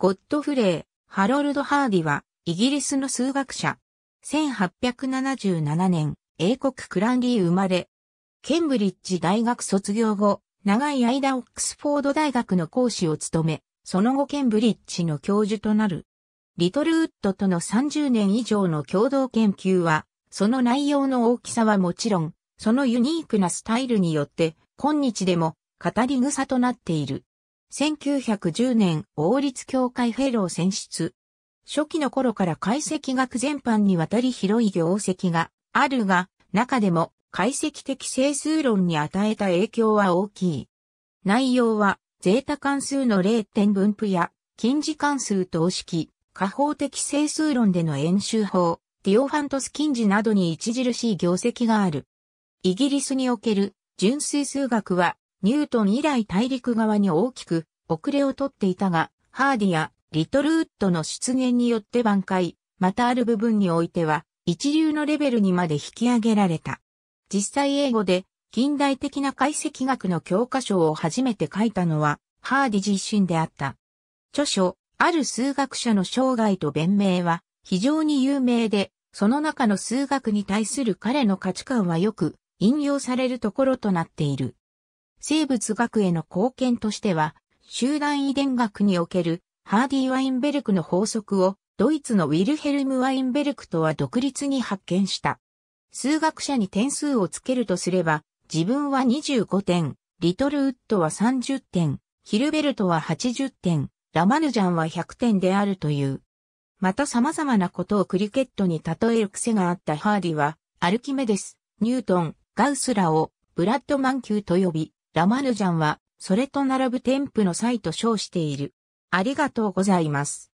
ゴッドフレー、ハロルド・ハーディは、イギリスの数学者。1877年、英国クランリー生まれ。ケンブリッジ大学卒業後、長い間オックスフォード大学の講師を務め、その後ケンブリッジの教授となる。リトルウッドとの30年以上の共同研究は、その内容の大きさはもちろん、そのユニークなスタイルによって、今日でも語り草となっている。1910年王立協会フェロー選出。初期の頃から解析学全般にわたり広い業績があるが、中でも解析的整数論に与えた影響は大きい。内容は、ゼータ関数の0点分布や、近似関数等式、下方的整数論での演習法、ディオファントス近似などに著しい業績がある。イギリスにおける純粋数学はニュートン以来大陸側に大きく遅れをとっていたが、ハーディやリトルウッドの出現によって挽回、またある部分においては一流のレベルにまで引き上げられた。実際英語で近代的な解析学の教科書を初めて書いたのはハーディ自身であった。著書、ある数学者の生涯と弁明は非常に有名で、その中の数学に対する彼の価値観はよく引用されるところとなっている。生物学への貢献としては、集団遺伝学におけるハーディ・ワインベルクの法則をドイツのウィルヘルム・ワインベルクとは独立に発見した。数学者に点数をつけるとすれば、自分は25点、リトルウッドは30点、ヒルベルトは80点、ラマルジャンは100点であるという。また様々なことをクリケットに例える癖があったハーディは、アルキメデス、ニュートン、ガウスラをブラッドマン級と呼び、ラマヌジャンは、それと並ぶ添付の際と称している。ありがとうございます。